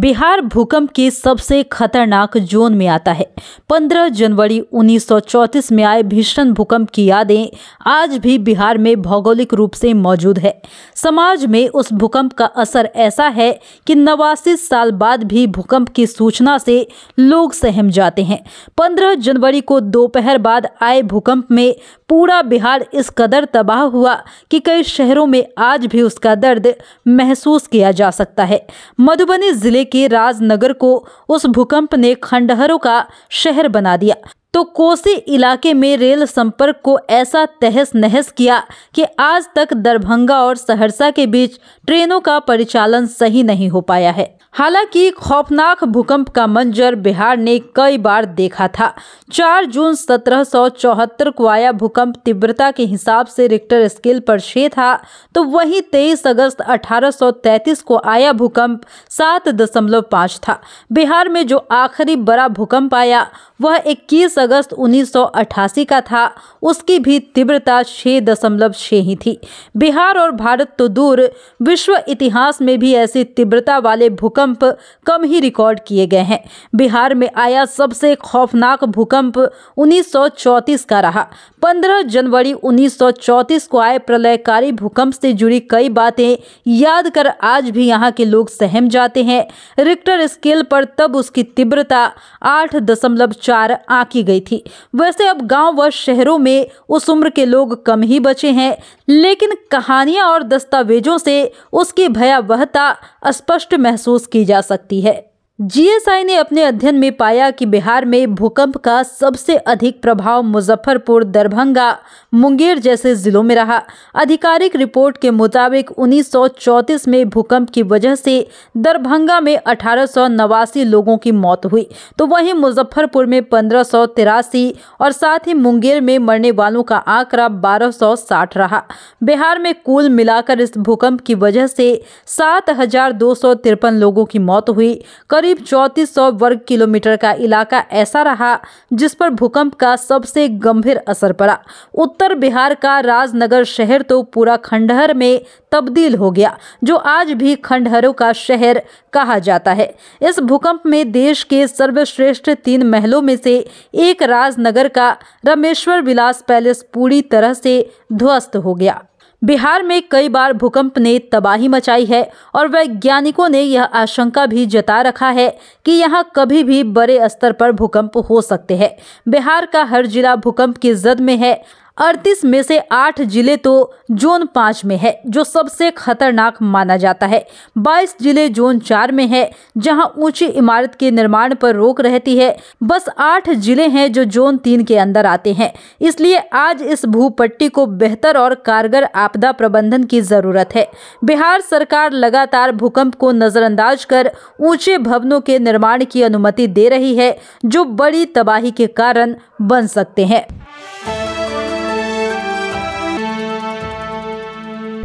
बिहार भूकंप के सबसे खतरनाक जोन में आता है 15 जनवरी 1934 में आए भीषण भूकंप की यादें आज भी बिहार में भौगोलिक रूप से मौजूद है समाज में उस भूकंप का असर ऐसा है कि नवासी साल बाद भी भूकंप की सूचना से लोग सहम जाते हैं 15 जनवरी को दोपहर बाद आए भूकंप में पूरा बिहार इस कदर तबाह हुआ कि कई शहरों में आज भी उसका दर्द महसूस किया जा सकता है मधुबनी जिले के राजनगर को उस भूकंप ने खंडहरों का शहर बना दिया तो कोसी इलाके में रेल संपर्क को ऐसा तहस नहस किया कि आज तक दरभंगा और सहरसा के बीच ट्रेनों का परिचालन सही नहीं हो पाया है हालांकि खौफनाक भूकंप का मंजर बिहार ने कई बार देखा था 4 जून सत्रह को आया भूकंप तीव्रता के हिसाब से रिक्टर स्केल पर छः था तो वहीं 23 अगस्त 1833 को आया भूकंप 7.5 था बिहार में जो आखिरी बड़ा भूकंप आया वह 21 अगस्त 1988 का था उसकी भी तीव्रता 6.6 दशमलव ही थी बिहार और भारत तो दूर विश्व इतिहास में भी ऐसी तीव्रता वाले भूकंप भूकंप कम ही रिकॉर्ड किए गए हैं बिहार में आया सबसे खौफनाक भूकंप 1934 का रहा 15 जनवरी 1934 को आए प्रलयकारी भूकंप से जुड़ी कई बातें याद कर आज भी यहाँ के लोग सहम जाते हैं रिक्टर स्केल पर तब उसकी तीव्रता आठ दशमलव चार आंकी गई थी वैसे अब गांव व शहरों में उस उम्र के लोग कम ही बचे हैं लेकिन कहानियां और दस्तावेजों से उसकी भयावहता स्पष्ट महसूस की जा सकती है जीएसआई ने अपने अध्ययन में पाया कि बिहार में भूकंप का सबसे अधिक प्रभाव मुजफ्फरपुर दरभंगा मुंगेर जैसे जिलों में रहा आधिकारिक रिपोर्ट के मुताबिक 1934 में भूकंप की वजह से दरभंगा में अठारह लोगों की मौत हुई तो वहीं मुजफ्फरपुर में पंद्रह और साथ ही मुंगेर में मरने वालों का आंकड़ा बारह रहा बिहार में कुल मिलाकर इस भूकंप की वजह से सात लोगों की मौत हुई करीब करीब चौंतीस वर्ग किलोमीटर का इलाका ऐसा रहा जिस पर भूकंप का सबसे गंभीर असर पड़ा उत्तर बिहार का राजनगर शहर तो पूरा खंडहर में तब्दील हो गया जो आज भी खंडहरों का शहर कहा जाता है इस भूकंप में देश के सर्वश्रेष्ठ तीन महलों में से एक राजनगर का रमेश्वर विलास पैलेस पूरी तरह से ध्वस्त हो गया बिहार में कई बार भूकंप ने तबाही मचाई है और वैज्ञानिकों ने यह आशंका भी जता रखा है कि यहाँ कभी भी बड़े स्तर पर भूकंप हो सकते हैं बिहार का हर जिला भूकंप की जद में है अड़तीस में से आठ जिले तो जोन पाँच में है जो सबसे खतरनाक माना जाता है बाईस जिले जोन चार में है जहां ऊंची इमारत के निर्माण पर रोक रहती है बस आठ जिले हैं जो जोन तीन के अंदर आते हैं इसलिए आज इस भूपट्टी को बेहतर और कारगर आपदा प्रबंधन की जरूरत है बिहार सरकार लगातार भूकंप को नजरअंदाज कर ऊंचे भवनों के निर्माण की अनुमति दे रही है जो बड़ी तबाही के कारण बन सकते हैं